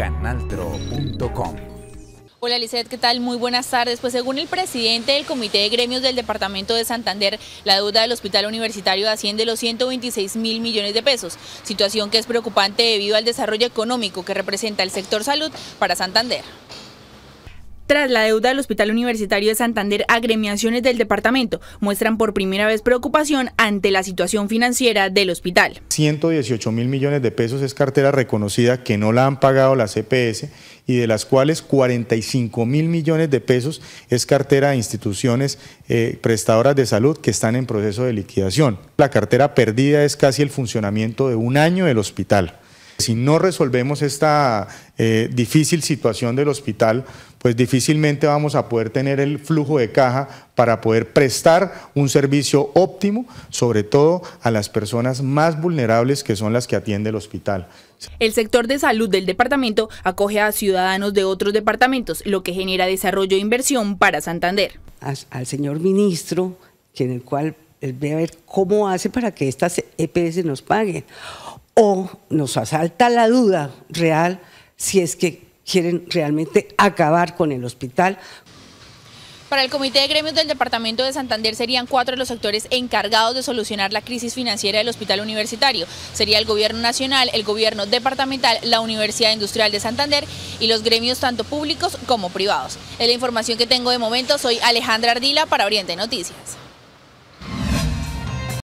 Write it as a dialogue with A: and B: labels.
A: canaltro.com.
B: Hola Lizeth, ¿qué tal? Muy buenas tardes. Pues según el presidente del Comité de Gremios del Departamento de Santander, la deuda del Hospital Universitario asciende los 126 mil millones de pesos, situación que es preocupante debido al desarrollo económico que representa el sector salud para Santander. Tras la deuda del Hospital Universitario de Santander, agremiaciones del departamento muestran por primera vez preocupación ante la situación financiera del hospital.
A: 118 mil millones de pesos es cartera reconocida que no la han pagado la CPS e y de las cuales 45 mil millones de pesos es cartera de instituciones eh, prestadoras de salud que están en proceso de liquidación. La cartera perdida es casi el funcionamiento de un año del hospital. Si no resolvemos esta eh, difícil situación del hospital, pues difícilmente vamos a poder tener el flujo de caja para poder prestar un servicio óptimo, sobre todo a las personas más vulnerables que son las que atiende el hospital.
B: El sector de salud del departamento acoge a ciudadanos de otros departamentos, lo que genera desarrollo e inversión para Santander.
A: al señor
C: ministro, que en el cual él eh, ve a ver cómo hace para que estas EPS nos paguen, o nos asalta la duda real si es que quieren realmente acabar con el hospital.
B: Para el Comité de Gremios del Departamento de Santander serían cuatro de los actores encargados de solucionar la crisis financiera del Hospital Universitario. Sería el Gobierno Nacional, el Gobierno Departamental, la Universidad Industrial de Santander y los gremios tanto públicos como privados. Es la información que tengo de momento. Soy Alejandra Ardila para Oriente Noticias.